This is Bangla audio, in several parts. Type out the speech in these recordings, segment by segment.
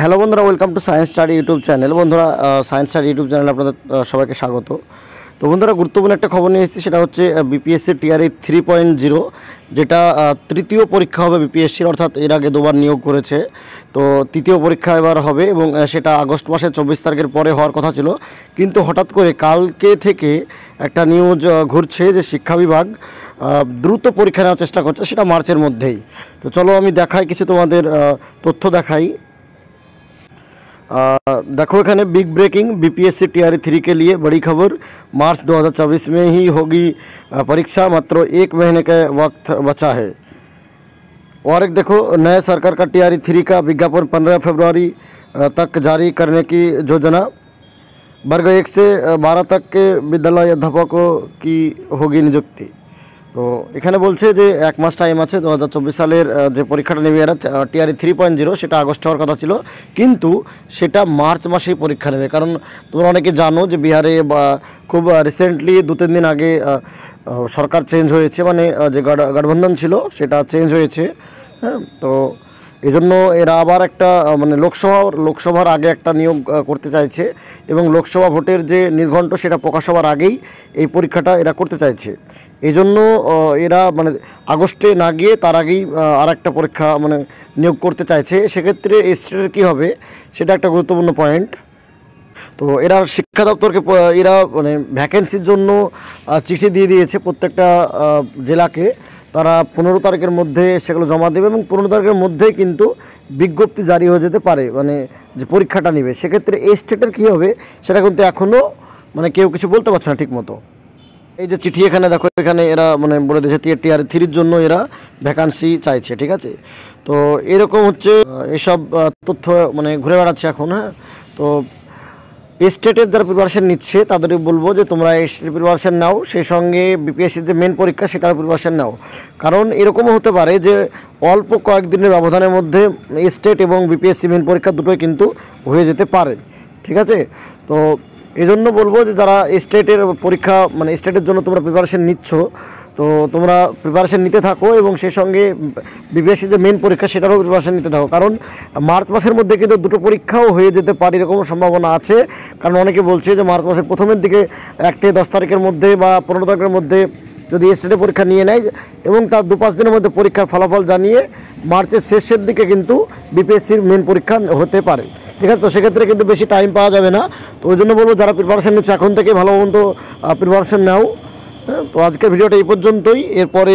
হ্যালো বন্ধুরা welcome to science study YouTube channel বন্ধুরা সায়েন্স স্টাডি ইউটিউব চ্যানেল আপনাদের সবাইকে স্বাগত তো বন্ধুরা গুরুত্বপূর্ণ একটা খবর নিয়ে এসেছি সেটা হচ্ছে BPSC TRE three point zero যেটা তৃতীয় পরীক্ষা হবে বিপিএসসির অর্থাৎ এর আগে দুবার নিয়োগ করেছে তো তৃতীয় পরীক্ষা এবার হবে এবং সেটা আগস্ট মাসের চব্বিশ তারিখের পরে হওয়ার কথা ছিল কিন্তু হঠাৎ করে কালকে থেকে একটা নিউজ ঘুরছে যে শিক্ষা বিভাগ দ্রুত পরীক্ষা নেওয়ার চেষ্টা করছে সেটা মার্চের মধ্যেই তো চলো আমি দেখাই কিছু তোমাদের তথ্য দেখাই देखो खाने big breaking BPSC TRE three के लिए बड़ी खबर मार्च 2024 में ही होगी परीक्षा मात्र एक महीने का वक्त बचा है और एक देखो नए सरकार का टीआरई थ्री e का विज्ञापन 15 फरवरी तक जारी करने की योजना वर्ग एक से बारह तक के विद्यालय अध्यापकों की होगी नियुक्ति তো এখানে বলছে যে এক মাস টাইম আছে দু সালের যে পরীক্ষাটা নেবে এরা টিআরই থ্রি পয়েন্ট জিরো সেটা আগস্ট হওয়ার কথা ছিল কিন্তু সেটা মার্চ মাসেই পরীক্ষা নেবে কারণ তোমরা অনেকে জানো যে বিহারে বা খুব রিসেন্টলি দু তিন দিন আগে সরকার চেঞ্জ হয়েছে মানে যে গঠবন্ধন ছিল সেটা চেঞ্জ হয়েছে হ্যাঁ তো এজন্য এরা আবার একটা মানে লোকসভা লোকসভার আগে একটা নিয়োগ করতে চাইছে এবং লোকসভা ভোটের যে নির্ঘণ্ট সেটা প্রকাশ হওয়ার আগেই এই পরীক্ষাটা এরা করতে চাইছে এজন্য এরা মানে আগস্টে না গিয়ে তার আগেই আর একটা পরীক্ষা মানে নিয়োগ করতে চাইছে সেক্ষেত্রে স্টেটের কী হবে সেটা একটা গুরুত্বপূর্ণ পয়েন্ট তো এরা শিক্ষা দপ্তরকে এরা মানে ভ্যাকেন্সির জন্য চিঠি দিয়ে দিয়েছে প্রত্যেকটা জেলাকে তারা পনেরো তারিখের মধ্যে সেগুলো জমা দেবে এবং পনেরো তারিখের মধ্যেই কিন্তু বিজ্ঞপ্তি জারি হয়ে যেতে পারে মানে যে পরীক্ষাটা নেবে সেক্ষেত্রে এই স্টেটের কী হবে সেটা কিন্তু এখনও মানে কেউ কিছু বলতে পারছে না ঠিকমতো এই যে চিঠি এখানে দেখো এখানে এরা মানে বলে দিয়েছে টিআর থ্রির জন্য এরা ভ্যাকান্সি চাইছে ঠিক আছে তো এরকম হচ্ছে এসব তথ্য মানে ঘুরে বেড়াচ্ছে এখন হ্যাঁ তো স্টেটের যারা প্রিপারেশান নিচ্ছে তাদেরকে বলবো যে তোমরা স্টেটের প্রিপারেশান নাও সেই সঙ্গে বিপিএসসির যে মেন পরীক্ষা সেটার প্রিপারেশান নাও কারণ এরকমও হতে পারে যে অল্প কয়েকদিনের ব্যবধানের মধ্যে স্টেট এবং বিপিএসসি মেন পরীক্ষা দুটোই কিন্তু হয়ে যেতে পারে ঠিক আছে তো এজন্য বলবো যে যারা স্টেটের পরীক্ষা মানে স্টেটের জন্য তোমরা প্রিপারেশন নিচ্ছ তো তোমরা প্রিপারেশন নিতে থাকো এবং সেই সঙ্গে বিবিএসসি যে মেন পরীক্ষা সেটারও প্রিপারেশন নিতে থাকো কারণ মার্চ মাসের মধ্যে কিন্তু দুটো পরীক্ষাও হয়ে যেতে পারে এরকম সম্ভাবনা আছে কারণ অনেকে বলছে যে মার্চ মাসের প্রথমের দিকে এক থেকে দশ তারিখের মধ্যে বা পনেরো তারিখের মধ্যে যদি স্টেটে পরীক্ষা নিয়ে নেয় এবং তার দু পাঁচ দিনের মধ্যে পরীক্ষার ফলাফল জানিয়ে মার্চের শেষের দিকে কিন্তু বিপিএসসির মেন পরীক্ষা হতে পারে ঠিক আছে তো সেক্ষেত্রে কিন্তু বেশি টাইম পাওয়া যাবে না তো ওই জন্য বলবো যারা প্রিপারেশান নিচ্ছে এখন থেকে ভালো মতো প্রিপারেশান নাও হ্যাঁ, তো আজকের ভিডিওটা এই পর্যন্তই এরপরে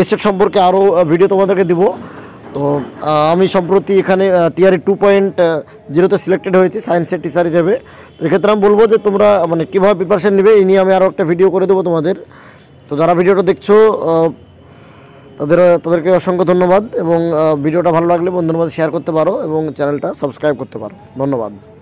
এসেট সম্পর্কে আরও ভিডিও তোমাদেরকে দিব তো আমি সম্প্রতি এখানে টিআরি টু পয়েন্ট জিরোতে সিলেক্টেড হয়েছি সায়েন্সের টিচার হিসেবে তো এক্ষেত্রে আমি বলবো যে তোমরা মানে কীভাবে প্রিপারেশান নেবে এই নিয়ে আমি আরও একটা ভিডিও করে দেবো তোমাদের তো যারা ভিডিওটা দেখছো তাদের তাদেরকে অসংখ্য ধন্যবাদ এবং ভিডিওটা ভালো লাগলে বন্ধুর মধ্যে শেয়ার করতে পারো এবং চ্যানেলটা সাবস্ক্রাইব করতে পারো ধন্যবাদ